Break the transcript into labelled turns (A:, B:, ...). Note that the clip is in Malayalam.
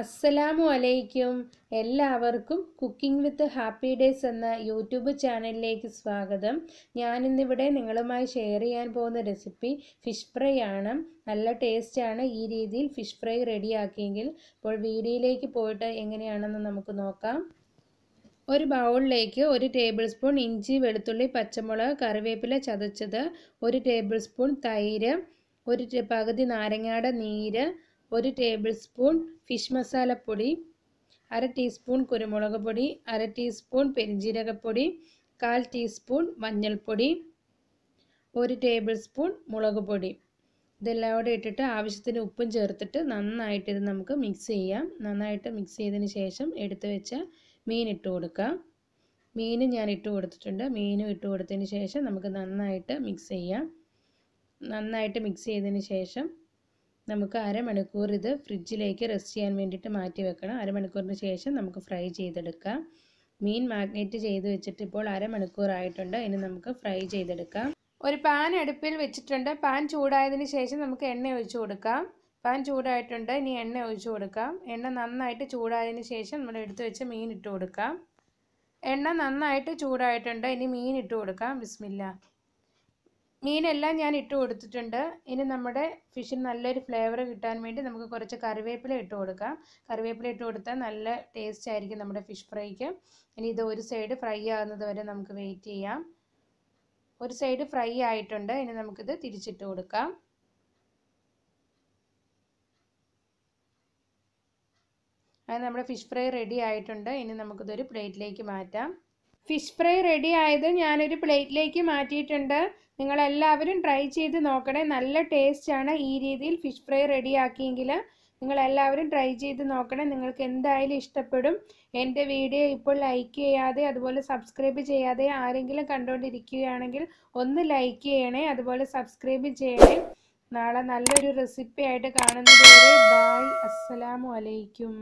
A: അസ്സലാമു അലൈക്കും എല്ലാവർക്കും കുക്കിംഗ് വിത്ത് ഹാപ്പി ഡേയ്സ് എന്ന യൂട്യൂബ് ചാനലിലേക്ക് സ്വാഗതം ഞാനിന്നിവിടെ നിങ്ങളുമായി ഷെയർ ചെയ്യാൻ പോകുന്ന റെസിപ്പി ഫിഷ് ഫ്രൈ ആണ് നല്ല ടേസ്റ്റാണ് ഈ രീതിയിൽ ഫിഷ് ഫ്രൈ റെഡിയാക്കിയെങ്കിൽ അപ്പോൾ വീഡിയോയിലേക്ക് പോയിട്ട് എങ്ങനെയാണെന്ന് നമുക്ക് നോക്കാം ഒരു ബൗളിലേക്ക് ഒരു ടേബിൾ സ്പൂൺ ഇഞ്ചി വെളുത്തുള്ളി പച്ചമുളക് കറിവേപ്പില ചതച്ചത് ഒരു ടേബിൾ സ്പൂൺ തൈര് ഒരു പകുതി നാരങ്ങയുടെ നീര് ഒരു ടേബിൾ സ്പൂൺ ഫിഷ് മസാലപ്പൊടി അര ടീസ്പൂൺ കുരുമുളക് പൊടി അര ടീസ്പൂൺ പെരിഞ്ചീരകപ്പൊടി കാൽ ടീസ്പൂൺ മഞ്ഞൾപ്പൊടി ഒരു ടേബിൾ സ്പൂൺ മുളക് പൊടി ഇതെല്ലാം കൂടെ ഇട്ടിട്ട് ആവശ്യത്തിന് ഉപ്പും ചേർത്തിട്ട് നന്നായിട്ട് ഇത് നമുക്ക് മിക്സ് ചെയ്യാം നന്നായിട്ട് മിക്സ് ചെയ്തതിന് ശേഷം എടുത്തു വെച്ച മീൻ ഇട്ട് കൊടുക്കാം മീനും ഞാൻ ഇട്ട് കൊടുത്തിട്ടുണ്ട് മീനും ഇട്ട് കൊടുത്തതിന് ശേഷം നമുക്ക് നന്നായിട്ട് മിക്സ് ചെയ്യാം നന്നായിട്ട് മിക്സ് ചെയ്തതിന് ശേഷം നമുക്ക് അരമണിക്കൂർ ഇത് ഫ്രിഡ്ജിലേക്ക് റെസ്റ്റ് ചെയ്യാൻ വേണ്ടിയിട്ട് മാറ്റി വെക്കണം അരമണിക്കൂറിന് ശേഷം നമുക്ക് ഫ്രൈ ചെയ്തെടുക്കാം മീൻ മാഗ്നേറ്റ് ചെയ്ത് വെച്ചിട്ട് ഇപ്പോൾ അരമണിക്കൂറായിട്ടുണ്ട് ആയിട്ടുണ്ട് ഇനി നമുക്ക് ഫ്രൈ ചെയ്തെടുക്കാം ഒരു പാൻ അടുപ്പിൽ വെച്ചിട്ടുണ്ട് പാൻ ചൂടായതിന് ശേഷം നമുക്ക് എണ്ണ ഒഴിച്ചു കൊടുക്കാം പാൻ ചൂടായിട്ടുണ്ട് ഇനി എണ്ണ ഒഴിച്ചു കൊടുക്കാം എണ്ണ നന്നായിട്ട് ചൂടായതിന് ശേഷം നമ്മൾ എടുത്തു വെച്ച മീൻ ഇട്ട് കൊടുക്കാം എണ്ണ നന്നായിട്ട് ചൂടായിട്ടുണ്ട് ഇനി മീൻ ഇട്ട് കൊടുക്കാം ബിസ്മില്ല മീനെല്ലാം ഞാൻ ഇട്ട് കൊടുത്തിട്ടുണ്ട് ഇനി നമ്മുടെ ഫിഷിന് നല്ലൊരു ഫ്ലേവർ കിട്ടാൻ വേണ്ടി നമുക്ക് കുറച്ച് കറിവേപ്പില ഇട്ട് കൊടുക്കാം കറിവേപ്പില ഇട്ട് കൊടുത്താൽ നല്ല ടേസ്റ്റ് ആയിരിക്കും നമ്മുടെ ഫിഷ് ഫ്രൈക്ക് ഇനി ഇത് ഒരു സൈഡ് ഫ്രൈ ആകുന്നത് വരെ നമുക്ക് വെയിറ്റ് ചെയ്യാം ഒരു സൈഡ് ഫ്രൈ ആയിട്ടുണ്ട് ഇനി നമുക്കിത് തിരിച്ചിട്ട് കൊടുക്കാം അത് നമ്മുടെ ഫിഷ് ഫ്രൈ റെഡി ആയിട്ടുണ്ട് ഇനി നമുക്കിതൊരു പ്ലേറ്റിലേക്ക് മാറ്റാം ഫിഷ് ഫ്രൈ റെഡി ആയത് ഞാനൊരു പ്ലേറ്റിലേക്ക് മാറ്റിയിട്ടുണ്ട് നിങ്ങളെല്ലാവരും ട്രൈ ചെയ്ത് നോക്കണേ നല്ല ടേസ്റ്റാണ് ഈ രീതിയിൽ ഫിഷ് ഫ്രൈ റെഡിയാക്കിയെങ്കിൽ നിങ്ങളെല്ലാവരും ട്രൈ ചെയ്ത് നോക്കണേ നിങ്ങൾക്ക് എന്തായാലും ഇഷ്ടപ്പെടും എൻ്റെ വീഡിയോ ഇപ്പോൾ ലൈക്ക് ചെയ്യാതെ അതുപോലെ സബ്സ്ക്രൈബ് ചെയ്യാതെ ആരെങ്കിലും കണ്ടുകൊണ്ടിരിക്കുകയാണെങ്കിൽ ഒന്ന് ലൈക്ക് ചെയ്യണേ അതുപോലെ സബ്സ്ക്രൈബ് ചെയ്യണേ നാളെ നല്ലൊരു റെസിപ്പി ആയിട്ട് കാണുന്നതുവരെ ബായ് അസ്സലാമു അലൈക്കും